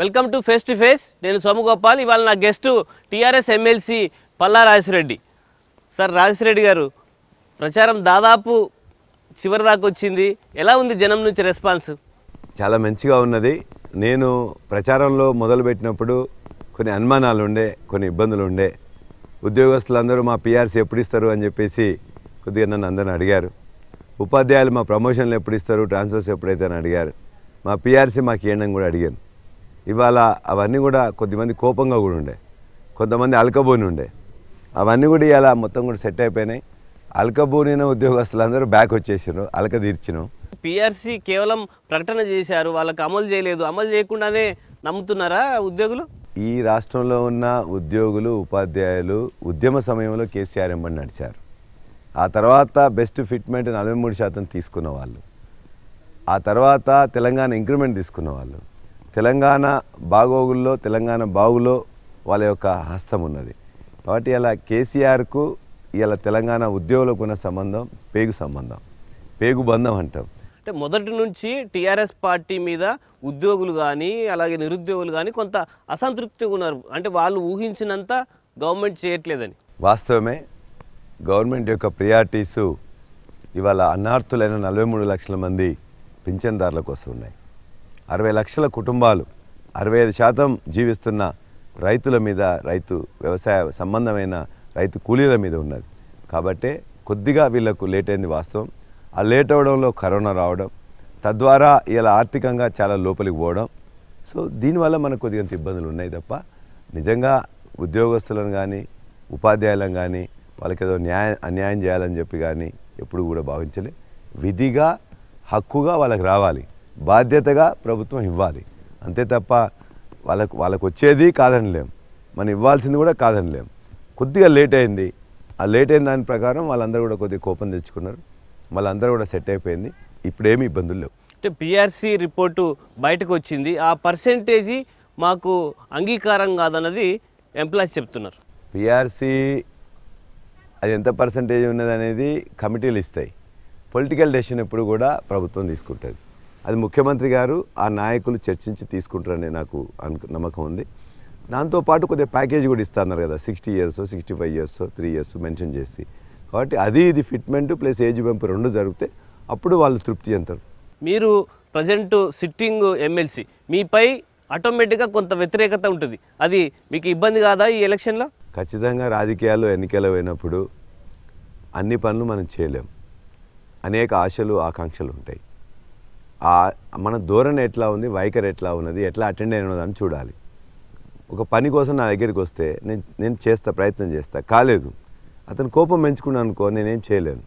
welcome to face to face నేను సోమగోపాల్ ఇవాళ నా guest TRS MLC Palla Rajeshwar Reddy sir Rajeshwar Reddy garu ప్రచారం దాదాపు చివరి దాకా వచ్చింది ఎలా ఉంది జనం నుంచి రెస్పాన్స్ చాలా మంచిగా ఉన్నది నేను ప్రచారంలో మొదలుపెట్టినప్పుడు కొన్ని అనుమానాలు ఉండే కొన్ని ఇబ్బందులు ఉండే ఉద్యోగస్తులందరూ మా పిఆర్సీ ఎప్పుడు ఇస్తారు అని చెప్పేసి కొద్దిగా నన్ను అందరిని అడిగారు ఉపాధ్యాయులు మా ప్రమోషన్లు ఎప్పుడు ఇస్తారు ట్రాన్స్ఫర్స్ ఎప్పుడైతే అని అడిగారు మా పిఆర్సీ మాకు ఇవ్వండి కూడా అడిగాను ఇవాళ అవన్నీ కూడా కొద్దిమంది కోపంగా కూడా ఉండే కొంతమంది అలకబోని ఉండే అవన్నీ కూడా ఇవాళ మొత్తం కూడా సెట్ అయిపోయినాయి అలకబోనిన ఉద్యోగస్తులందరూ బ్యాక్ వచ్చేసారు అలక తీర్చిన పిఆర్సీ కేవలం ప్రకటన చేశారు వాళ్ళకి అమలు చేయలేదు అమలు చేయకుండానే నమ్ముతున్నారా ఉద్యోగులు ఈ రాష్ట్రంలో ఉన్న ఉద్యోగులు ఉపాధ్యాయులు ఉద్యమ సమయంలో కేసీఆర్ ఎంబడి నడిచారు ఆ తర్వాత బెస్ట్ ఫిట్మెంట్ నలభై మూడు శాతం తీసుకున్న వాళ్ళు ఆ తర్వాత తెలంగాణ ఇంక్రిమెంట్ తీసుకున్న వాళ్ళు తెలంగాణ బాగోగుల్లో తెలంగాణ బాగులో వాళ్ళ యొక్క హస్తం ఉన్నది కాబట్టి ఇలా కేసీఆర్కు ఇలా తెలంగాణ ఉద్యోగులకు ఉన్న సంబంధం పేగు సంబంధం పేగు బంధం అంటాం అంటే మొదటి నుంచి టీఆర్ఎస్ పార్టీ మీద ఉద్యోగులు కానీ అలాగే నిరుద్యోగులు కానీ కొంత అసంతృప్తిగా ఉన్నారు అంటే వాళ్ళు ఊహించినంత గవర్నమెంట్ చేయట్లేదని వాస్తవమే గవర్నమెంట్ యొక్క ప్రియారిటీసు ఇవాళ అన్నార్థులైన నలభై మూడు లక్షల మంది పింఛన్దారుల కోసం ఉన్నాయి అరవై లక్షల కుటుంబాలు అరవై ఐదు శాతం జీవిస్తున్న రైతుల మీద రైతు వ్యవసాయ సంబంధమైన రైతు కూలీల మీద ఉన్నది కాబట్టి కొద్దిగా వీళ్లకు లేట్ అయింది వాస్తవం ఆ లేట్ అవడంలో కరోనా రావడం తద్వారా ఇలా ఆర్థికంగా చాలా లోపలికి పోవడం సో దీనివల్ల మనకు కొద్దిగా ఇబ్బందులు ఉన్నాయి తప్ప నిజంగా ఉద్యోగస్తులను కానీ ఉపాధ్యాయులను కానీ వాళ్ళకి ఏదో న్యాయ అన్యాయం చేయాలని చెప్పి కానీ ఎప్పుడు కూడా భావించలే విధిగా హక్కుగా వాళ్ళకి రావాలి బాధ్యతగా ప్రభుత్వం ఇవ్వాలి అంతే తప్ప వాళ్ళకు వాళ్ళకు వచ్చేది కాదని లేం మనం ఇవ్వాల్సింది కూడా కాదని లేం కొద్దిగా లేట్ అయింది ఆ లేట్ అయిన దాని ప్రకారం వాళ్ళందరూ కూడా కొద్దిగా కోపం తెచ్చుకున్నారు వాళ్ళందరూ కూడా సెట్ అయిపోయింది ఇప్పుడేమి ఇబ్బందులు లేవు అంటే పిఆర్సీ రిపోర్టు బయటకు వచ్చింది ఆ పర్సెంటేజీ మాకు అంగీకారం కాదన్నది ఎంప్లాయీస్ చెప్తున్నారు పిఆర్సీ అది ఎంత పర్సంటేజ్ ఉన్నది అనేది కమిటీలు ఇస్తాయి పొలిటికల్ డెసిషన్ ఎప్పుడు కూడా ప్రభుత్వం తీసుకుంటుంది అది ముఖ్యమంత్రి గారు ఆ నాయకులు చర్చించి తీసుకుంటారని నాకు నమ్మకం ఉంది దాంతోపాటు కొద్దిగా ప్యాకేజ్ కూడా ఇస్తున్నారు కదా sixty years sixty five years three years mention చేసి కాబట్టి అది ఇది ఫిట్మెంట్ ప్లస్ ఏజ్ పెంపు రెండు జరిగితే అప్పుడు వాళ్ళు తృప్తి అంటారు మీరు ప్రజెంట్ సిట్టింగ్ ఎమ్మెల్సీ మీపై ఆటోమేటిక్గా కొంత వ్యతిరేకత ఉంటుంది అది మీకు ఇబ్బంది కాదా ఈ ఎలక్షన్లో ఖచ్చితంగా రాజకీయాలు ఎన్నికలు అయినప్పుడు అన్ని పనులు మనం చేయలేం అనేక ఆశలు ఆకాంక్షలు ఉంటాయి మన ధోరణి ఎట్లా ఉంది వైఖరి ఎట్లా ఉన్నది ఎట్లా అటెండ్ అని చూడాలి ఒక పని కోసం నా దగ్గరికి వస్తే నేను నేను చేస్తా ప్రయత్నం చేస్తా కాలేదు అతను కోపం పెంచుకున్నాను అనుకో నేనేం చేయలేను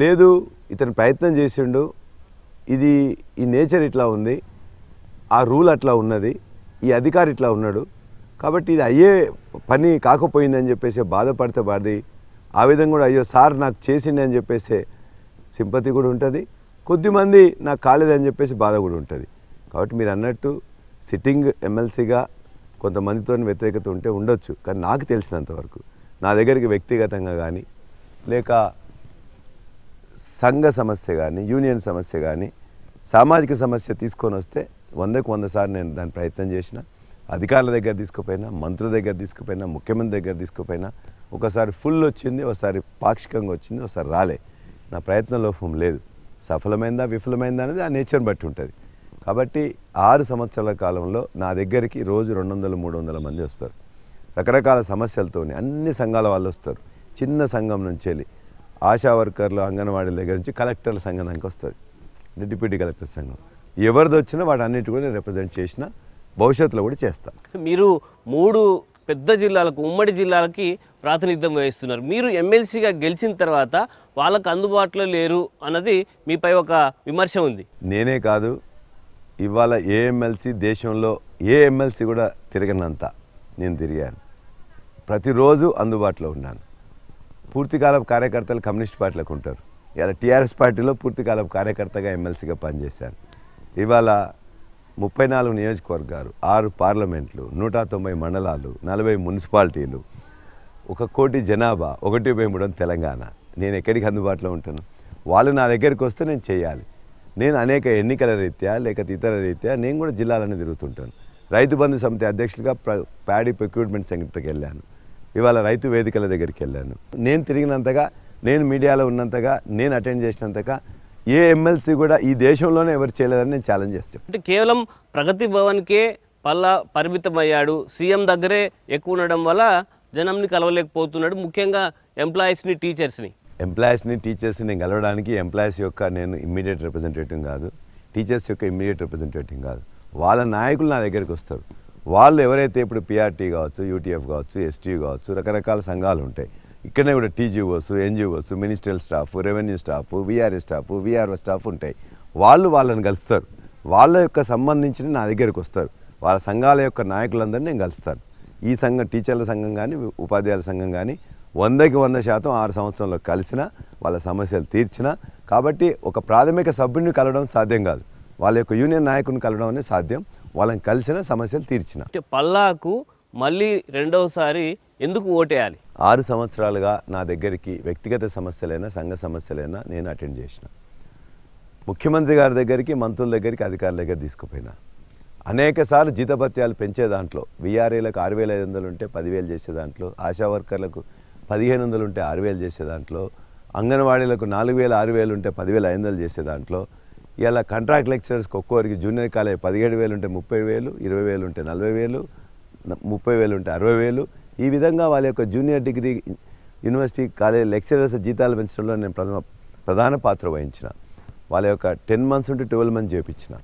లేదు ఇతను ప్రయత్నం చేసిండు ఇది ఈ నేచర్ ఇట్లా ఉంది ఆ రూల్ అట్లా ఉన్నది ఈ అధికారి ఇట్లా ఉన్నాడు కాబట్టి ఇది అయ్యే పని కాకపోయిందని చెప్పేసి బాధపడితే బాధి ఆ విధంగా కూడా అయ్యో సార్ నాకు అని చెప్పేసి సింపతి కూడా ఉంటుంది కొద్దిమంది నాకు కాలేదని చెప్పేసి బాధ కూడా ఉంటుంది కాబట్టి మీరు అన్నట్టు సిట్టింగ్ ఎమ్మెల్సీగా కొంతమందితో వ్యతిరేకత ఉంటే ఉండొచ్చు కానీ నాకు తెలిసినంతవరకు నా దగ్గరికి వ్యక్తిగతంగా కానీ లేక సంఘ సమస్య కానీ యూనియన్ సమస్య కానీ సామాజిక సమస్య తీసుకొని వస్తే వందకు వంద సార్లు నేను దాని ప్రయత్నం చేసిన అధికారుల దగ్గర తీసుకుపోయినా మంత్రుల దగ్గర తీసుకుపోయినా ముఖ్యమంత్రి దగ్గర తీసుకుపోయినా ఒకసారి ఫుల్ వచ్చింది ఒకసారి పాక్షికంగా వచ్చింది ఒకసారి రాలే నా ప్రయత్న లోపం లేదు సఫలమైందా విఫలమైందా అనేది ఆ నేచర్ని బట్టి ఉంటుంది కాబట్టి ఆరు సంవత్సరాల కాలంలో నా దగ్గరికి రోజు రెండు వందలు మూడు వందల మంది వస్తారు రకరకాల సమస్యలతో అన్ని సంఘాల వాళ్ళు వస్తారు చిన్న సంఘం నుంచి వెళ్ళి ఆశా వర్కర్లు అంగన్వాడీల దగ్గర నుంచి కలెక్టర్ల దానికి వస్తుంది డిప్యూటీ కలెక్టర్ సంఘం ఎవరిది వచ్చినా వాటి అన్నిటి కూడా రిప్రజెంట్ చేసిన భవిష్యత్తులో కూడా చేస్తాను మీరు మూడు పెద్ద జిల్లాలకు ఉమ్మడి జిల్లాలకి ప్రాతినిధ్యం వహిస్తున్నారు మీరు ఎమ్మెల్సీగా గెలిచిన తర్వాత వాళ్ళకు అందుబాటులో లేరు అన్నది మీపై ఒక విమర్శ ఉంది నేనే కాదు ఇవాళ ఏ ఎమ్మెల్సీ దేశంలో ఏ ఎమ్మెల్సీ కూడా తిరగనంత నేను తిరిగాను ప్రతిరోజు అందుబాటులో ఉన్నాను పూర్తికాలపు కార్యకర్తలు కమ్యూనిస్ట్ పార్టీలకు ఉంటారు ఇలా టీఆర్ఎస్ పార్టీలో పూర్తికాలపు కార్యకర్తగా ఎమ్మెల్సీగా పనిచేశాను ఇవాళ ముప్పై నాలుగు నియోజకవర్గాలు ఆరు పార్లమెంట్లు నూట తొంభై మండలాలు నలభై మున్సిపాలిటీలు ఒక కోటి జనాభా ఒకటి పై మూడు తెలంగాణ నేను ఎక్కడికి అందుబాటులో ఉంటాను వాళ్ళు నా దగ్గరికి వస్తే నేను చేయాలి నేను అనేక ఎన్నికల రీత్యా లేకపోతే ఇతర రీత్యా నేను కూడా జిల్లాలను తిరుగుతుంటాను రైతు బంధు సమితి అధ్యక్షులుగా ప్యాడీ ప్రొక్యూర్మెంట్ సెంటర్కి వెళ్ళాను ఇవాళ రైతు వేదికల దగ్గరికి వెళ్ళాను నేను తిరిగినంతగా నేను మీడియాలో ఉన్నంతగా నేను అటెండ్ చేసినంతగా ఏ ఎమ్మెల్సీ కూడా ఈ దేశంలోనే ఎవరు చేయలేదని నేను ఛాలెంజ్ చేస్తాను అంటే కేవలం ప్రగతి భవన్కే పల్లా పరిమితమయ్యాడు సీఎం దగ్గరే ఎక్కువ ఉండడం వల్ల జనంని కలవలేకపోతున్నాడు ముఖ్యంగా ఎంప్లాయీస్ని టీచర్స్ని ఎంప్లాయీస్ని టీచర్స్ని కలవడానికి ఎంప్లాయీస్ యొక్క నేను ఇమ్మీడియట్ రిప్రజెంటేటివ్ కాదు టీచర్స్ యొక్క ఇమ్మీడియట్ రిప్రజెంటేటివ్ కాదు వాళ్ళ నాయకులు నా దగ్గరికి వస్తారు వాళ్ళు ఎవరైతే ఇప్పుడు పిఆర్టీ కావచ్చు యూటీఎఫ్ కావచ్చు ఎస్టీ కావచ్చు రకరకాల సంఘాలు ఉంటాయి ఇక్కడనే కూడా TGOs NGOs ministerial staff revenue staff VRA staff VRO staff ఉంటాయి వాళ్ళు వాళ్ళని కలుస్తారు వాళ్ళ యొక్క సంబంధించిన నా దగ్గరికి వస్తారు వాళ్ళ సంఘాల యొక్క నాయకులందరినీ నేను కలుస్తాను ఈ సంఘం టీచర్ల సంఘం కానీ ఉపాధ్యాయుల సంఘం కానీ వందకి వంద శాతం ఆరు సంవత్సరంలో కలిసిన వాళ్ళ సమస్యలు తీర్చిన కాబట్టి ఒక ప్రాథమిక సభ్యుని కలవడం సాధ్యం కాదు వాళ్ళ యొక్క యూనియన్ నాయకుని కలవడం అనేది సాధ్యం వాళ్ళని కలిసిన సమస్యలు తీర్చిన పల్లాకు మళ్ళీ రెండవసారి ఎందుకు ఓటేయాలి ఆరు సంవత్సరాలుగా నా దగ్గరికి వ్యక్తిగత సమస్యలైనా సంఘ సమస్యలైనా నేను అటెండ్ చేసిన ముఖ్యమంత్రి గారి దగ్గరికి మంత్రుల దగ్గరికి అధికారుల దగ్గర తీసుకుపోయినా అనేకసార్లు జీతభత్యాలు పెంచే దాంట్లో వీఆర్ఏలకు ఆరు వేల ఐదు వందలు ఉంటే పదివేలు చేసే దాంట్లో ఆశా వర్కర్లకు పదిహేను వందలు ఉంటే ఆరు వేలు చేసే దాంట్లో అంగన్వాడీలకు నాలుగు వేల ఆరు వేలు ఉంటే పదివేల ఐదు వందలు చేసే దాంట్లో ఇలా కాంట్రాక్ట్ లెక్చరర్స్కి ఒక్కొక్కరికి జూనియర్ కాలేజ్ పదిహేడు వేలు ఉంటే ముప్పై వేలు ఇరవై వేలు ఉంటే నలభై వేలు ముప్పై వేలు ఉంటే అరవై వేలు ఈ విధంగా వాళ్ళ యొక్క junior degree university college lecturers జీతాలు పెంచడంలో నేను ప్రథమ ప్రధాన పాత్ర వహించిన వాళ్ళ యొక్క టెన్ మంత్స్ ఉంటే ట్వెల్వ్ మంత్స్ చేయించిన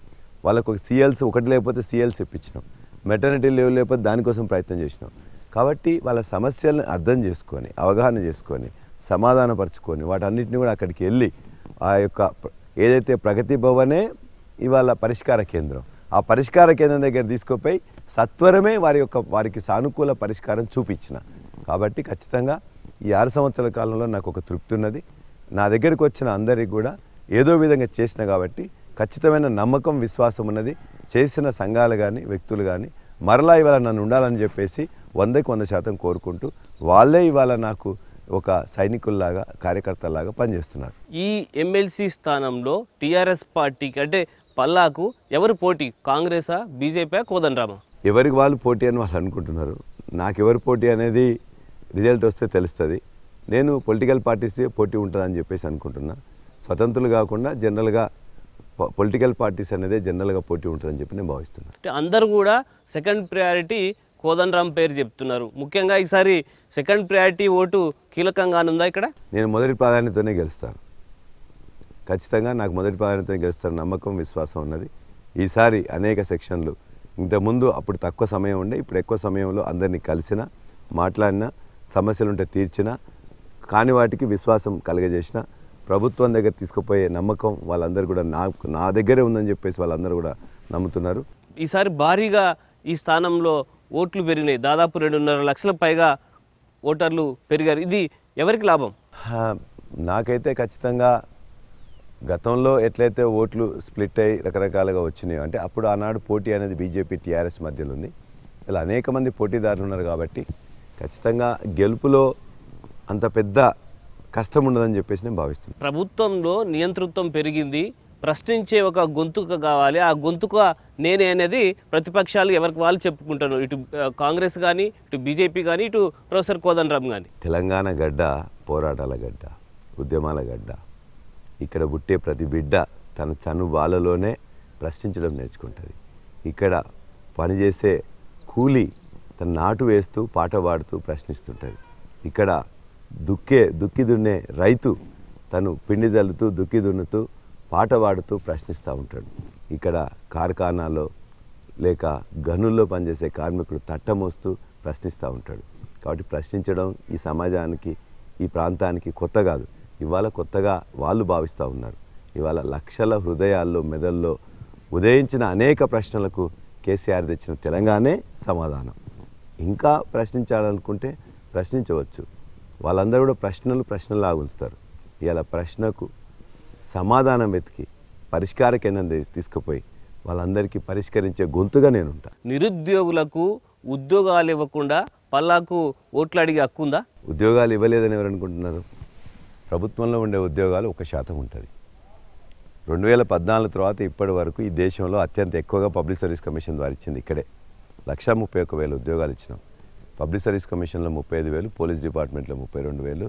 వాళ్ళకు ఒక సీఎల్స్ ఒకటి లేకపోతే సీఎల్స్ ఇప్పించినాం మెటర్నిటీ లెవెల్ లేకపోతే దానికోసం ప్రయత్నం చేసినాం కాబట్టి వాళ్ళ సమస్యలను అర్థం చేసుకొని అవగాహన చేసుకొని సమాధానపరచుకొని వాటన్నిటిని కూడా అక్కడికి వెళ్ళి ఆ యొక్క ఏదైతే ప్రగతి భవనే ఇవాళ పరిష్కార కేంద్రం ఆ పరిష్కార కేంద్రం దగ్గర తీసుకుపోయి సత్వరమే వారి యొక్క వారికి సానుకూల పరిష్కారం చూపించిన కాబట్టి ఖచ్చితంగా ఈ ఆరు సంవత్సరాల కాలంలో నాకు ఒక తృప్తి ఉన్నది నా దగ్గరికి వచ్చిన అందరికీ కూడా ఏదో విధంగా చేసిన కాబట్టి ఖచ్చితమైన నమ్మకం విశ్వాసం ఉన్నది చేసిన సంఘాలు కానీ వ్యక్తులు కానీ మరలా ఇవాళ నన్ను ఉండాలని చెప్పేసి వందకి వంద శాతం కోరుకుంటూ వాళ్ళే ఇవాళ నాకు ఒక సైనికుల్లాగా కార్యకర్తలాగా పనిచేస్తున్నారు ఈ ఎమ్మెల్సీ స్థానంలో టీఆర్ఎస్ పార్టీకి అంటే పల్లాకు ఎవరు పోటీ కాంగ్రెసా బీజేపీ కోదండరామా ఎవరికి వాళ్ళు పోటీ అని వాళ్ళు అనుకుంటున్నారు నాకు ఎవరి పోటీ అనేది రిజల్ట్ వస్తే తెలుస్తుంది నేను పొలిటికల్ పార్టీస్ పోటీ ఉంటుందని చెప్పేసి అనుకుంటున్నా స్వతంత్రులు కాకుండా జనరల్గా పొలిటికల్ పార్టీస్ అనేదే జనరల్గా పోటీ ఉంటుందని చెప్పి నేను భావిస్తున్నాను అంటే అందరూ కూడా సెకండ్ ప్రయారిటీ కోదండరామ్ పేరు చెప్తున్నారు ముఖ్యంగా ఈసారి సెకండ్ ప్రయారిటీ ఓటు కీలకంగానుందా ఇక్కడ నేను మొదటి ప్రాధాన్యతనే గెలుస్తాను ఖచ్చితంగా నాకు మొదటి ప్రాధాన్యతనే గెలుస్తాను నమ్మకం విశ్వాసం ఉన్నది ఈసారి అనేక సెక్షన్లు ఇంతకుముందు అప్పుడు తక్కువ సమయం ఉండే ఇప్పుడు ఎక్కువ సమయంలో అందరినీ కలిసిన మాట్లాడిన ఉంటే తీర్చిన కాని వాటికి విశ్వాసం కలగజేసిన ప్రభుత్వం దగ్గర తీసుకుపోయే నమ్మకం వాళ్ళందరూ కూడా నా నా దగ్గరే ఉందని చెప్పేసి వాళ్ళందరూ కూడా నమ్ముతున్నారు ఈసారి భారీగా ఈ స్థానంలో ఓట్లు పెరిగినాయి దాదాపు రెండున్నర లక్షల పైగా ఓటర్లు పెరిగారు ఇది ఎవరికి లాభం నాకైతే ఖచ్చితంగా గతంలో ఎట్లయితే ఓట్లు స్ప్లిట్ అయ్యి రకరకాలుగా వచ్చినాయో అంటే అప్పుడు ఆనాడు పోటీ అనేది బీజేపీ టీఆర్ఎస్ మధ్యలో ఉంది ఇలా అనేక మంది పోటీదారులు ఉన్నారు కాబట్టి ఖచ్చితంగా గెలుపులో అంత పెద్ద కష్టం ఉండదని చెప్పేసి నేను భావిస్తున్నాను ప్రభుత్వంలో నియంతృత్వం పెరిగింది ప్రశ్నించే ఒక గొంతుక కావాలి ఆ గొంతుక నేనే అనేది ప్రతిపక్షాలు ఎవరికి వాళ్ళు చెప్పుకుంటాను ఇటు కాంగ్రెస్ కానీ ఇటు బీజేపీ కానీ ఇటు ప్రొఫెసర్ కోదండరామ్ కానీ తెలంగాణ గడ్డ పోరాటాల గడ్డ ఉద్యమాల గడ్డ ఇక్కడ పుట్టే ప్రతి బిడ్డ తన చను వాళ్ళలోనే ప్రశ్నించడం నేర్చుకుంటుంది ఇక్కడ పనిచేసే కూలి తన నాటు వేస్తూ పాట పాడుతూ ప్రశ్నిస్తుంటుంది ఇక్కడ దుక్కే దుక్కి దున్నే రైతు తను పిండి జల్లుతూ దుక్కి దున్నుతూ పాట పాడుతూ ప్రశ్నిస్తూ ఉంటాడు ఇక్కడ కార్ఖానాలో లేక గనుల్లో పనిచేసే కార్మికుడు తట్టమోస్తూ ప్రశ్నిస్తూ ఉంటాడు కాబట్టి ప్రశ్నించడం ఈ సమాజానికి ఈ ప్రాంతానికి కొత్త కాదు ఇవాళ కొత్తగా వాళ్ళు భావిస్తూ ఉన్నారు ఇవాళ లక్షల హృదయాల్లో మెదల్లో ఉదయించిన అనేక ప్రశ్నలకు కేసీఆర్ తెచ్చిన తెలంగాణే సమాధానం ఇంకా ప్రశ్నించాలనుకుంటే ప్రశ్నించవచ్చు వాళ్ళందరూ కూడా ప్రశ్నలు ప్రశ్నలా ఉంచుతారు ఇవాళ ప్రశ్నకు సమాధానం వెతికి పరిష్కార కేంద్రం తీసుకుపోయి వాళ్ళందరికీ పరిష్కరించే గొంతుగా నేను ఉంటాను నిరుద్యోగులకు ఉద్యోగాలు ఇవ్వకుండా పల్లాకు ఓట్లు అడిగి హక్కుందా ఉద్యోగాలు ఇవ్వలేదని ఎవరు అనుకుంటున్నారు ప్రభుత్వంలో ఉండే ఉద్యోగాలు ఒక శాతం ఉంటుంది రెండు వేల పద్నాలుగు తర్వాత ఇప్పటి వరకు ఈ దేశంలో అత్యంత ఎక్కువగా పబ్లిక్ సర్వీస్ కమిషన్ ద్వారా ఇచ్చింది ఇక్కడే లక్షా ముప్పై ఒక వేల ఉద్యోగాలు ఇచ్చినాం పబ్లిక్ సర్వీస్ కమిషన్లో ముప్పై ఐదు వేలు పోలీస్ డిపార్ట్మెంట్లో ముప్పై రెండు వేలు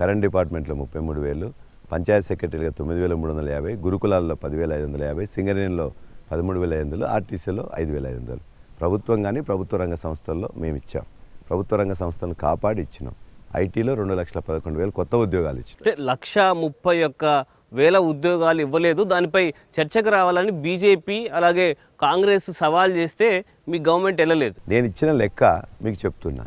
కరెంట్ డిపార్ట్మెంట్లో ముప్పై మూడు వేలు పంచాయత్ సెక్రటరీగా తొమ్మిది వేల మూడు వందల యాభై గురుకులాల్లో పదివేల ఐదు వందల యాభై సింగరేణిలో పదమూడు వేల ఐదు వందలు ఆర్టీసీలో ఐదు వేల ఐదు వందలు ప్రభుత్వం కానీ ప్రభుత్వ రంగ సంస్థల్లో మేము ఇచ్చాం ప్రభుత్వ రంగ సంస్థలను కాపాడి ఇచ్చినాం ఐటీలో రెండు లక్షల పదకొండు వేలు కొత్త ఉద్యోగాలు ఇచ్చి అంటే లక్ష ముప్పై ఒక్క వేల ఉద్యోగాలు ఇవ్వలేదు దానిపై చర్చకు రావాలని బీజేపీ అలాగే కాంగ్రెస్ సవాల్ చేస్తే మీ గవర్నమెంట్ వెళ్ళలేదు నేను ఇచ్చిన లెక్క మీకు చెప్తున్నా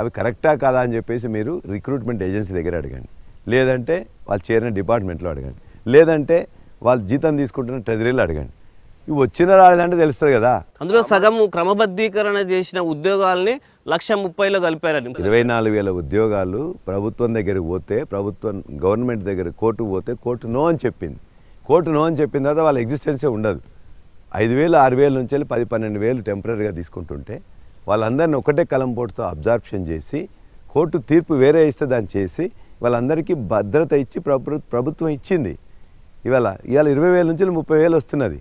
అవి కరెక్టా కాదా అని చెప్పేసి మీరు రిక్రూట్మెంట్ ఏజెన్సీ దగ్గర అడగండి లేదంటే వాళ్ళు చేరిన డిపార్ట్మెంట్లో అడగండి లేదంటే వాళ్ళు జీతం తీసుకుంటున్న ట్రెజరీలో అడగండి ఇవి వచ్చిన రాలేదంటే తెలుస్తుంది కదా అందులో సగం క్రమబద్ధీకరణ చేసిన ఉద్యోగాల్ని లక్ష ముప్పైలో కలిపారని ఇరవై నాలుగు వేల ఉద్యోగాలు ప్రభుత్వం దగ్గర పోతే ప్రభుత్వం గవర్నమెంట్ దగ్గర కోర్టు పోతే కోర్టు నో అని చెప్పింది కోర్టు నో అని చెప్పిన తర్వాత వాళ్ళ ఎగ్జిస్టెన్సే ఉండదు ఐదు వేలు ఆరు వేల నుంచి వెళ్ళి పది పన్నెండు వేలు టెంపరీగా తీసుకుంటుంటే వాళ్ళందరిని ఒకటే పోటుతో అబ్జర్ప్షన్ చేసి కోర్టు తీర్పు వేరే ఇస్తే దాన్ని చేసి వాళ్ళందరికీ భద్రత ఇచ్చి ప్రభుత్వం ఇచ్చింది ఇవాళ ఇవాళ ఇరవై వేల నుంచి ముప్పై వేలు వస్తున్నది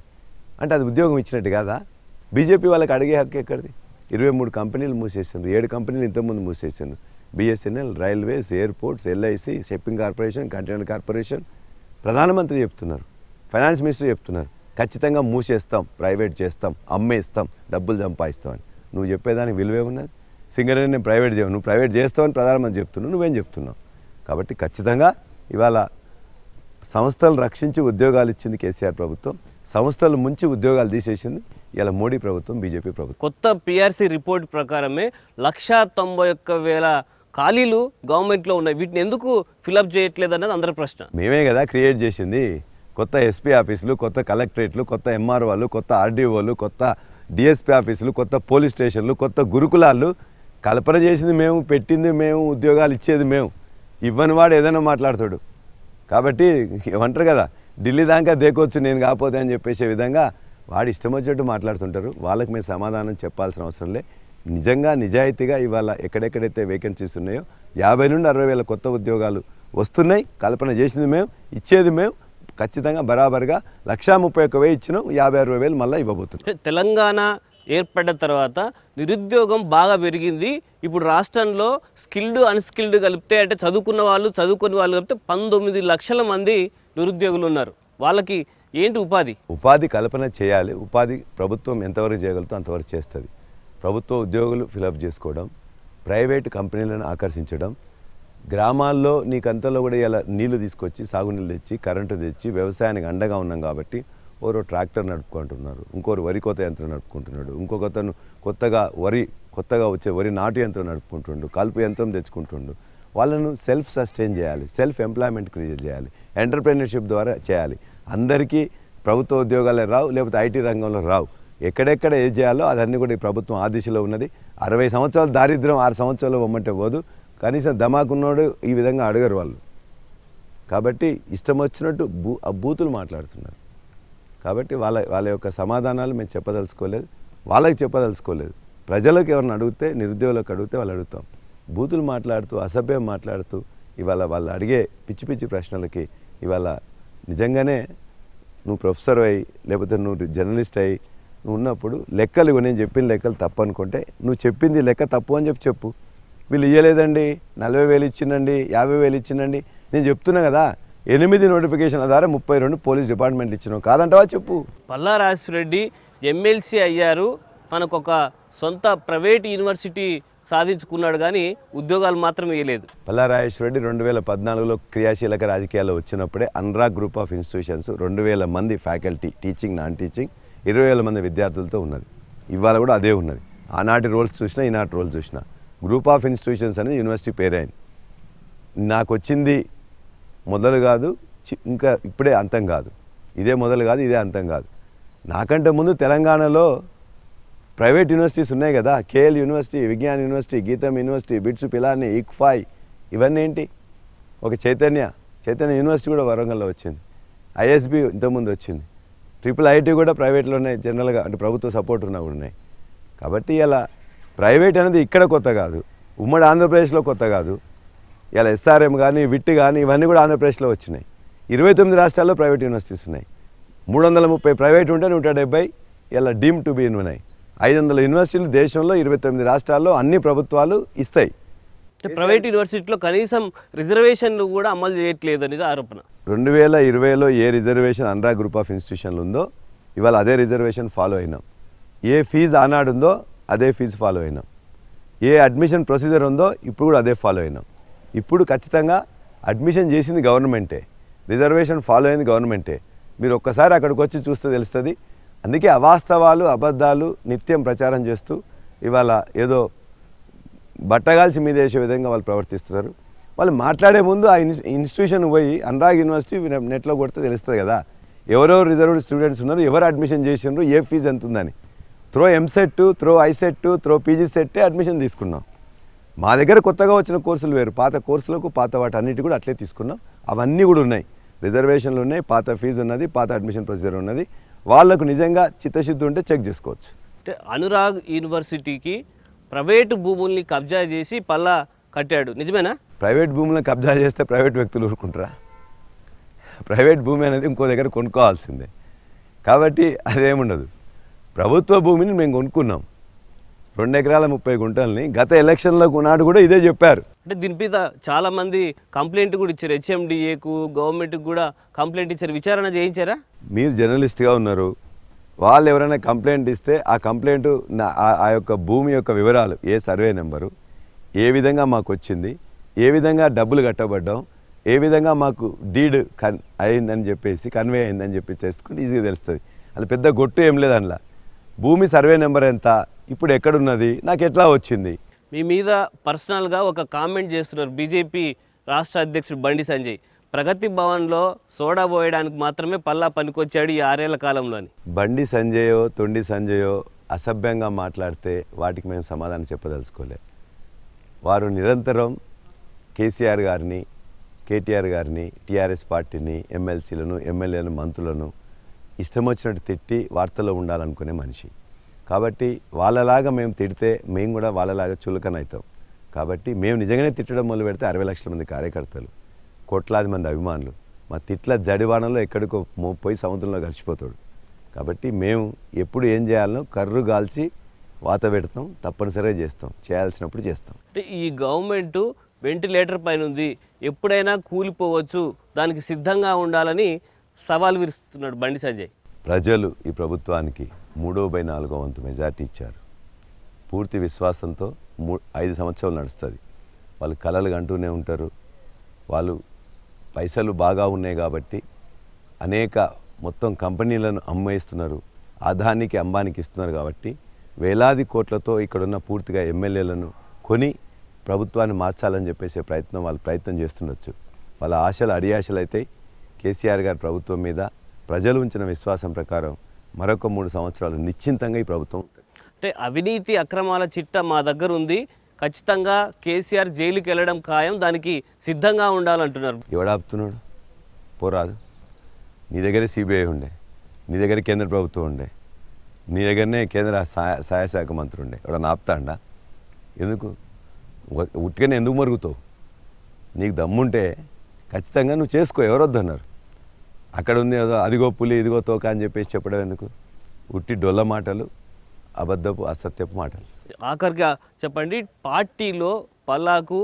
అంటే అది ఉద్యోగం ఇచ్చినట్టు కాదా బీజేపీ వాళ్ళకి అడిగే హక్కు ఎక్కడిది ఇరవై మూడు కంపెనీలు మూసేసిండ్రు ఏడు కంపెనీలు ఇంతకుముందు మూసేసిండ్రు BSNL railways airports LIC shipping corporation container corporation ప్రధానమంత్రి చెప్తున్నారు ఫైనాన్స్ మినిస్టర్ చెప్తున్నారు ఖచ్చితంగా మూసేస్తాం ప్రైవేట్ చేస్తాం అమ్మేస్తాం డబ్బులు సంపాదిస్తాం అని నువ్వు చెప్పేదానికి విలువే ఉన్నది సింగరేణి నేను ప్రైవేట్ చేయవు నువ్వు ప్రైవేట్ చేస్తావని ప్రధానమంత్రి చెప్తున్నావు నువ్వేం చెప్తున్నావు కాబట్టి ఖచ్చితంగా ఇవాళ సంస్థలు రక్షించి ఉద్యోగాలు ఇచ్చింది కేసీఆర్ ప్రభుత్వం సంస్థలు ముంచి ఉద్యోగాలు తీసేసింది ఇలా మోడీ ప్రభుత్వం బీజేపీ ప్రభుత్వం కొత్త పిఆర్సీ రిపోర్ట్ ప్రకారమే లక్షా తొంభై ఒక్క వేల ఖాళీలు గవర్నమెంట్లో ఉన్నాయి వీటిని ఎందుకు ఫిలప్ చేయట్లేదు అనేది అందరి ప్రశ్న మేమే కదా క్రియేట్ చేసింది కొత్త ఎస్పీ ఆఫీసులు కొత్త కలెక్టరేట్లు కొత్త ఎంఆర్ఓలు కొత్త ఆర్డీఓలు కొత్త డిఎస్పీ ఆఫీసులు కొత్త పోలీస్ స్టేషన్లు కొత్త గురుకులాలు కల్పన చేసింది మేము పెట్టింది మేము ఉద్యోగాలు ఇచ్చేది మేము ఇవ్వని వాడు ఏదైనా మాట్లాడతాడు కాబట్టి ఏమంటారు కదా ఢిల్లీ దాకా దేకొచ్చు నేను కాకపోతే అని చెప్పేసే విధంగా వాడు ఇష్టం వచ్చినట్టు మాట్లాడుతుంటారు వాళ్ళకి మేము సమాధానం చెప్పాల్సిన అవసరం లే నిజంగా నిజాయితీగా ఇవాళ ఎక్కడెక్కడైతే వేకెన్సీస్ ఉన్నాయో యాభై నుండి అరవై వేల కొత్త ఉద్యోగాలు వస్తున్నాయి కల్పన చేసింది మేము ఇచ్చేది మేము ఖచ్చితంగా బరాబర్గా లక్షా ముప్పై ఒక్క వేయి ఇచ్చినాం యాభై అరవై వేలు మళ్ళీ ఇవ్వబోతున్నాం తెలంగాణ ఏర్పడ్డ తర్వాత నిరుద్యోగం బాగా పెరిగింది ఇప్పుడు రాష్ట్రంలో స్కిల్డ్ అన్స్కిల్డ్ కలిపితే అంటే చదువుకున్న వాళ్ళు చదువుకునే వాళ్ళు కలిపితే పంతొమ్మిది లక్షల మంది నిరుద్యోగులు ఉన్నారు వాళ్ళకి ఏంటి ఉపాధి ఉపాధి కల్పన చేయాలి ఉపాధి ప్రభుత్వం ఎంతవరకు చేయగలుగుతో అంతవరకు చేస్తుంది ప్రభుత్వ ఉద్యోగులు ఫిలప్ చేసుకోవడం ప్రైవేటు కంపెనీలను ఆకర్షించడం గ్రామాల్లో నీకంతలో కూడా ఇలా నీళ్లు తీసుకొచ్చి సాగునీళ్ళు తెచ్చి కరెంటు తెచ్చి వ్యవసాయానికి అండగా ఉన్నాం కాబట్టి ఓరో ట్రాక్టర్ నడుపుకుంటున్నారు ఇంకోరు వరి కోత యంత్రం నడుపుకుంటున్నాడు ఇంకొకతను కొత్తగా వరి కొత్తగా వచ్చే వరి నాటు యంత్రం నడుపుకుంటుండు కలుపు యంత్రం తెచ్చుకుంటుండు వాళ్ళను సెల్ఫ్ సస్టైన్ చేయాలి సెల్ఫ్ ఎంప్లాయ్మెంట్ క్రియేట్ చేయాలి ఎంటర్ప్రెన్యూర్షిప్ ద్వారా చేయాలి అందరికీ ప్రభుత్వ ఉద్యోగాలే రావు లేకపోతే ఐటీ రంగంలో రావు ఎక్కడెక్కడ ఏం చేయాలో అదన్నీ కూడా ఈ ప్రభుత్వం ఆ దిశలో ఉన్నది అరవై సంవత్సరాలు దారిద్ర్యం ఆరు సంవత్సరాలు ఇవ్వమంటే పోదు కనీసం ధమాకున్నోడు ఈ విధంగా అడగరు వాళ్ళు కాబట్టి ఇష్టం వచ్చినట్టు బూ బూతులు మాట్లాడుతున్నారు కాబట్టి వాళ్ళ వాళ్ళ యొక్క సమాధానాలు మేము చెప్పదలుచుకోలేదు వాళ్ళకి చెప్పదలుచుకోలేదు ప్రజలకు ఎవరిని అడిగితే నిరుద్యోగులకు అడిగితే వాళ్ళు అడుగుతాం బూతులు మాట్లాడుతూ అసభ్యం మాట్లాడుతూ ఇవాళ వాళ్ళు అడిగే పిచ్చి పిచ్చి ప్రశ్నలకి ఇవాళ నిజంగానే నువ్వు ప్రొఫెసర్ అయ్యి లేకపోతే నువ్వు జర్నలిస్ట్ అయ్యి నువ్వు ఉన్నప్పుడు లెక్కలు నేను చెప్పిన లెక్కలు తప్పు అనుకుంటే నువ్వు చెప్పింది లెక్క తప్పు అని చెప్పి చెప్పు వీళ్ళు ఇవ్వలేదండి నలభై వేలు ఇచ్చిందండి యాభై వేలు ఇచ్చిందండి నేను చెప్తున్నా కదా ఎనిమిది నోటిఫికేషన్ల ద్వారా ముప్పై రెండు పోలీస్ డిపార్ట్మెంట్ ఇచ్చినావు కాదంటావా చెప్పు పల్లా రెడ్డి ఎమ్మెల్సీ అయ్యారు మనకొక సొంత ప్రైవేట్ యూనివర్సిటీ సాధించుకున్నాడు కానీ ఉద్యోగాలు మాత్రం వేయలేదు పల్లారాజేశ్వర రెడ్డి రెండు వేల పద్నాలుగులో క్రియాశీలక రాజకీయాల్లో వచ్చినప్పుడే అన్రా గ్రూప్ ఆఫ్ ఇన్స్టిట్యూషన్స్ రెండు వేల మంది ఫ్యాకల్టీ టీచింగ్ నాన్ టీచింగ్ ఇరవై వేల మంది విద్యార్థులతో ఉన్నది ఇవాళ కూడా అదే ఉన్నది ఆనాటి రోల్స్ చూసినా ఈనాటి రోల్స్ చూసినా గ్రూప్ ఆఫ్ ఇన్స్టిట్యూషన్స్ అనేది యూనివర్సిటీ పేరైంది నాకు వచ్చింది మొదలు కాదు ఇంకా ఇప్పుడే అంతం కాదు ఇదే మొదలు కాదు ఇదే అంతం కాదు నాకంటే ముందు తెలంగాణలో ప్రైవేట్ యూనివర్సిటీస్ ఉన్నాయి కదా KL university Vignan university Gitam university BITS Pilani ICFAI ఇవన్నీ ఏంటి ఒక చైతన్య చైతన్య యూనివర్సిటీ కూడా వరంగల్లో వచ్చింది ఐఎస్బి ఇంతకుముందు వచ్చింది ట్రిపుల్ ఐటీ కూడా ప్రైవేట్లో ఉన్నాయి జనరల్గా అంటే ప్రభుత్వ సపోర్ట్ ఉన్నా కూడా ఉన్నాయి కాబట్టి ఇలా ప్రైవేట్ అనేది ఇక్కడ కొత్త కాదు ఉమ్మడి ఆంధ్రప్రదేశ్లో కొత్త కాదు ఇలా ఎస్ఆర్ఎం కానీ విట్ కానీ ఇవన్నీ కూడా ఆంధ్రప్రదేశ్లో వచ్చినాయి ఇరవై తొమ్మిది రాష్ట్రాల్లో ప్రైవేట్ యూనివర్సిటీస్ ఉన్నాయి మూడు వందల ముప్పై ప్రైవేట్ ఉంటే నూట డెబ్బై ఇలా డీమ్ టు బీన్ ఉన్నాయి ఐదు వందల యూనివర్సిటీలు దేశంలో ఇరవై తొమ్మిది రాష్ట్రాల్లో అన్ని ప్రభుత్వాలు ఇస్తాయి ప్రైవేట్ యూనివర్సిటీలో కనీసం రిజర్వేషన్లు కూడా అమలు చేయట్లేదు అనేది ఆరోపణ రెండు వేల ఇరవైలో ఏ రిజర్వేషన్ అన్రా గ్రూప్ ఆఫ్ ఇన్స్టిట్యూషన్లు ఉందో ఇవాళ అదే రిజర్వేషన్ ఫాలో అయినాం ఏ ఫీజు ఆనాడు ఉందో అదే ఫీజు ఫాలో అయినాం ఏ అడ్మిషన్ ప్రొసీజర్ ఉందో ఇప్పుడు కూడా అదే ఫాలో అయినాం ఇప్పుడు ఖచ్చితంగా అడ్మిషన్ చేసింది గవర్నమెంటే రిజర్వేషన్ ఫాలో అయింది గవర్నమెంటే మీరు ఒక్కసారి అక్కడికి వచ్చి చూస్తే తెలుస్తుంది అందుకే అవాస్తవాలు అబద్ధాలు నిత్యం ప్రచారం చేస్తూ ఇవాళ ఏదో బట్టగాల్చి మీద వేసే విధంగా వాళ్ళు ప్రవర్తిస్తున్నారు వాళ్ళు మాట్లాడే ముందు ఆ ఇన్స్టిట్యూషన్ పోయి అనురాగ్ యూనివర్సిటీ నెట్లో కొడితే తెలుస్తుంది కదా ఎవరెవరు రిజర్వ్డ్ స్టూడెంట్స్ ఉన్నారు ఎవరు అడ్మిషన్ చేసినారు ఏ ఫీజు ఎంత ఉందని through EAMCET through ICET through PG CET admission తీసుకున్నాం మా దగ్గర కొత్తగా వచ్చిన కోర్సులు వేరు పాత కోర్సులకు పాత వాటి అన్నిటి కూడా అట్లే తీసుకున్నాం అవన్నీ కూడా ఉన్నాయి రిజర్వేషన్లు ఉన్నాయి పాత ఫీజు ఉన్నది పాత అడ్మిషన్ ప్రొసీజర్ ఉన్నది వాళ్లకు నిజంగా చిత్తశుద్ధి ఉంటే చెక్ చేసుకోవచ్చు అంటే అనురాగ్ యూనివర్సిటీకి ప్రైవేటు భూముల్ని కబ్జా చేసి పల్లా కట్టాడు నిజమేనా ప్రైవేట్ భూములను కబ్జా చేస్తే ప్రైవేట్ వ్యక్తులు ఊరుకుంటారా ప్రైవేట్ భూమి అనేది ఇంకో దగ్గర కొనుక్కోవాల్సిందే కాబట్టి అదేముండదు ప్రభుత్వ భూమిని మేము కొనుక్కున్నాం రెండు ఎకరాల ముప్పై గుంటల్ని గత ఎలక్షన్లో కొన్నాడు కూడా ఇదే చెప్పారు అంటే దీని మీద చాలా మంది కంప్లైంట్ కూడా ఇచ్చారు హెచ్ఎండిఏకు గవర్నమెంట్కి కూడా కంప్లైంట్ ఇచ్చారు విచారణ చేయించారా మీరు జర్నలిస్ట్గా ఉన్నారు వాళ్ళు ఎవరైనా కంప్లైంట్ ఇస్తే ఆ కంప్లైంట్ ఆ యొక్క భూమి యొక్క వివరాలు ఏ సర్వే నెంబరు ఏ విధంగా మాకు వచ్చింది ఏ విధంగా డబ్బులు కట్టబడ్డాం ఏ విధంగా మాకు డీడ్ కన్ అయిందని చెప్పేసి కన్వే అయిందని చెప్పి తెలుసుకుంటే ఈజీగా తెలుస్తుంది అది పెద్ద గొట్టు ఏం లేదు అందులో భూమి సర్వే నెంబర్ ఎంత ఇప్పుడు ఎక్కడున్నది నాకు ఎట్లా వచ్చింది మీ మీద పర్సనల్గా ఒక కామెంట్ చేస్తున్నారు బీజేపీ రాష్ట్ర అధ్యక్షుడు బండి సంజయ్ ప్రగతి భవన్లో సోడా పోయడానికి మాత్రమే పల్లా పనికొచ్చాడు ఈ ఆరేళ్ల కాలంలోని బండి సంజయో తొండి సంజయో అసభ్యంగా మాట్లాడితే వాటికి మేము సమాధానం చెప్పదలుచుకోలే వారు నిరంతరం కేసీఆర్ గారిని కేటీఆర్ గారిని టీఆర్ఎస్ పార్టీని ఎమ్మెల్సీలను ఎమ్మెల్యేలను మంత్రులను ఇష్టం వచ్చినట్టు తిట్టి వార్తల్లో ఉండాలనుకునే మనిషి కాబట్టి వాళ్ళలాగా మేము తిడితే మేము కూడా వాళ్ళలాగా చులకన అవుతాం కాబట్టి మేము నిజంగానే తిట్టడం మొదలు పెడితే అరవై లక్షల మంది కార్యకర్తలు కోట్లాది మంది అభిమానులు మా తిట్ల జడివాణంలో ఎక్కడికో పోయి సముద్రంలో కలిసిపోతాడు కాబట్టి మేము ఎప్పుడు ఏం చేయాలనో కర్రు గాల్చి వాత పెడతాం తప్పనిసరిగా చేస్తాం చేయాల్సినప్పుడు చేస్తాం అంటే ఈ గవర్నమెంట్ వెంటిలేటర్ పైన ఉంది ఎప్పుడైనా కూలిపోవచ్చు దానికి సిద్ధంగా ఉండాలని సవాల్ విరుస్తున్నాడు బండి సంజయ్ ప్రజలు ఈ ప్రభుత్వానికి మూడో బై నాలుగో వంతు మెజార్టీ ఇచ్చారు పూర్తి విశ్వాసంతో మూ ఐదు సంవత్సరాలు నడుస్తుంది వాళ్ళు కళలు అంటూనే ఉంటారు వాళ్ళు పైసలు బాగా ఉన్నాయి కాబట్టి అనేక మొత్తం కంపెనీలను అమ్మేస్తున్నారు ఆదానికి అంబానికి ఇస్తున్నారు కాబట్టి వేలాది కోట్లతో ఇక్కడున్న పూర్తిగా ఎమ్మెల్యేలను కొని ప్రభుత్వాన్ని మార్చాలని చెప్పేసే ప్రయత్నం వాళ్ళు ప్రయత్నం చేస్తుండొచ్చు వాళ్ళ ఆశలు అడియాశలు అయితే కేసీఆర్ గారి ప్రభుత్వం మీద ప్రజలు ఉంచిన విశ్వాసం ప్రకారం మరొక మూడు సంవత్సరాలు నిశ్చింతంగా ఈ ప్రభుత్వం అంటే అవినీతి అక్రమాల చిట్ట మా దగ్గర ఉంది ఖచ్చితంగా కేసీఆర్ జైలుకి వెళ్ళడం ఖాయం దానికి సిద్ధంగా ఉండాలంటున్నారు ఎవడాపుతున్నాడు పోరాదు నీ దగ్గరే సిబిఐ ఉండే నీ దగ్గర కేంద్ర ప్రభుత్వం ఉండే నీ దగ్గరనే కేంద్ర సహాయ శాఖ మంత్రి ఉండే ఎవడన్నా ఆపుతాండా ఎందుకు ఉట్టుకనే ఎందుకు మరుగుతావు నీకు దమ్ముంటే ఖచ్చితంగా నువ్వు చేసుకో ఎవరొద్దన్నారు అక్కడ ఉంది ఏదో అదిగో పులి ఇదిగో తోక అని చెప్పేసి చెప్పడం ఎందుకు ఉట్టి డొల్ల మాటలు అబద్ధపు అసత్యపు మాటలు ఆఖరిగా చెప్పండి పార్టీలో పల్లాకు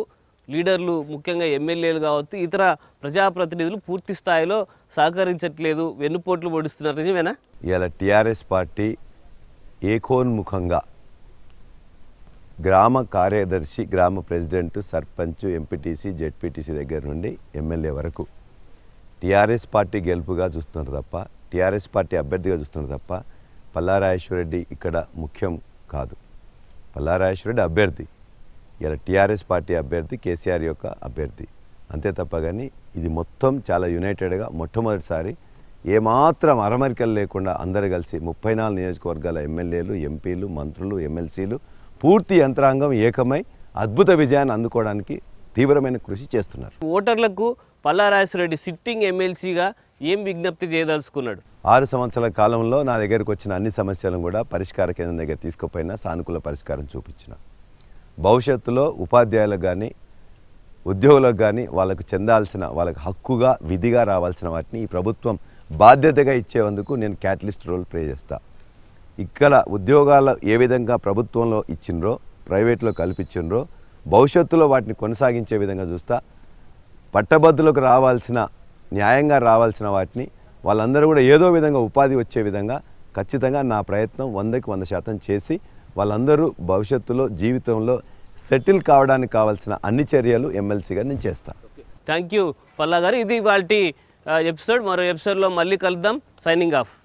లీడర్లు ముఖ్యంగా ఎమ్మెల్యేలు కావచ్చు ఇతర ప్రజాప్రతినిధులు పూర్తి స్థాయిలో సహకరించట్లేదు వెన్నుపోట్లు పొడుస్తున్నారు నిజమేనా ఇలా టీఆర్ఎస్ పార్టీ ఏకోన్ముఖంగా గ్రామ కార్యదర్శి గ్రామ ప్రెసిడెంట్ సర్పంచ్ ఎంపీటీసీ జెడ్పీటీసీ దగ్గర నుండి ఎమ్మెల్యే వరకు టీఆర్ఎస్ పార్టీ గెలుపుగా చూస్తున్నారు తప్ప టీఆర్ఎస్ పార్టీ అభ్యర్థిగా చూస్తున్నారు తప్ప పల్లారాజేశ్వరరెడ్డి ఇక్కడ ముఖ్యం కాదు పల్లారాజేశ్వరరెడ్డి అభ్యర్థి ఇలా టీఆర్ఎస్ పార్టీ అభ్యర్థి కేసీఆర్ యొక్క అభ్యర్థి అంతే తప్ప కానీ ఇది మొత్తం చాలా యునైటెడ్గా మొట్టమొదటిసారి ఏమాత్రం అరమరికలు లేకుండా అందరు కలిసి ముప్పై నాలుగు నియోజకవర్గాల ఎమ్మెల్యేలు ఎంపీలు మంత్రులు ఎమ్మెల్సీలు పూర్తి యంత్రాంగం ఏకమై అద్భుత విజయాన్ని అందుకోవడానికి తీవ్రమైన కృషి చేస్తున్నారు ఓటర్లకు పల్లారాజరెడ్డి సిట్టింగ్ ఎమ్మెల్సీగా ఏం విజ్ఞప్తి చేయదలుచుకున్నాడు ఆరు సంవత్సరాల కాలంలో నా దగ్గరకు వచ్చిన అన్ని సమస్యలను కూడా పరిష్కార కేంద్రం దగ్గర తీసుకుపోయినా సానుకూల పరిష్కారం చూపించిన భవిష్యత్తులో ఉపాధ్యాయులకు కానీ ఉద్యోగులకు కానీ వాళ్ళకు చెందాల్సిన వాళ్ళకు హక్కుగా విధిగా రావాల్సిన వాటిని ఈ ప్రభుత్వం బాధ్యతగా ఇచ్చేందుకు నేను క్యాటలిస్ట్ రోల్ ప్లే చేస్తా ఇక్కడ ఉద్యోగాలు ఏ విధంగా ప్రభుత్వంలో ఇచ్చినరో ప్రైవేట్లో కల్పించినరో భవిష్యత్తులో వాటిని కొనసాగించే విధంగా చూస్తా పట్టభద్రులకు రావాల్సిన న్యాయంగా రావాల్సిన వాటిని వాళ్ళందరూ కూడా ఏదో విధంగా ఉపాధి వచ్చే విధంగా ఖచ్చితంగా నా ప్రయత్నం వందకి వంద శాతం చేసి వాళ్ళందరూ భవిష్యత్తులో జీవితంలో సెటిల్ కావడానికి కావాల్సిన అన్ని చర్యలు ఎమ్మెల్సీగా నేను చేస్తాను థ్యాంక్ యూ పల్లా గారు ఇది వాళ్ళ ఎపిసోడ్ మరో ఎపిసోడ్లో మళ్ళీ కలుద్దాం సైనింగ్ ఆఫ్